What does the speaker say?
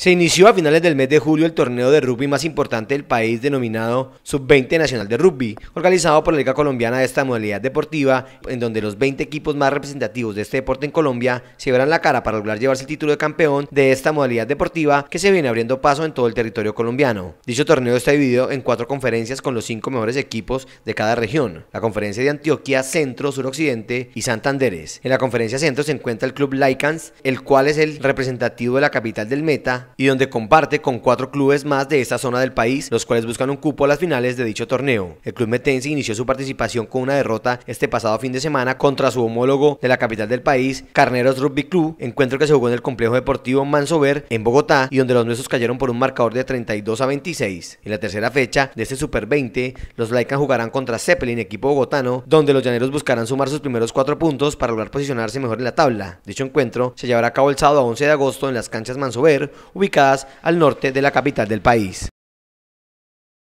Se inició a finales del mes de julio el torneo de rugby más importante del país denominado Sub-20 Nacional de Rugby, organizado por la Liga Colombiana de esta modalidad deportiva, en donde los 20 equipos más representativos de este deporte en Colombia se verán la cara para lograr llevarse el título de campeón de esta modalidad deportiva que se viene abriendo paso en todo el territorio colombiano. Dicho torneo está dividido en cuatro conferencias con los cinco mejores equipos de cada región, la conferencia de Antioquia, Centro, Occidente y Santanderes. En la conferencia Centro se encuentra el club Lycans, el cual es el representativo de la capital del Meta, y donde comparte con cuatro clubes más de esta zona del país, los cuales buscan un cupo a las finales de dicho torneo. El club metense inició su participación con una derrota este pasado fin de semana contra su homólogo de la capital del país, Carneros Rugby Club, encuentro que se jugó en el complejo deportivo Mansover en Bogotá y donde los nuestros cayeron por un marcador de 32 a 26. En la tercera fecha de este Super 20, los Laikan jugarán contra Zeppelin, equipo bogotano, donde los llaneros buscarán sumar sus primeros cuatro puntos para lograr posicionarse mejor en la tabla. Dicho encuentro se llevará a cabo el sábado 11 de agosto en las canchas Mansover, ubicadas al norte de la capital del país.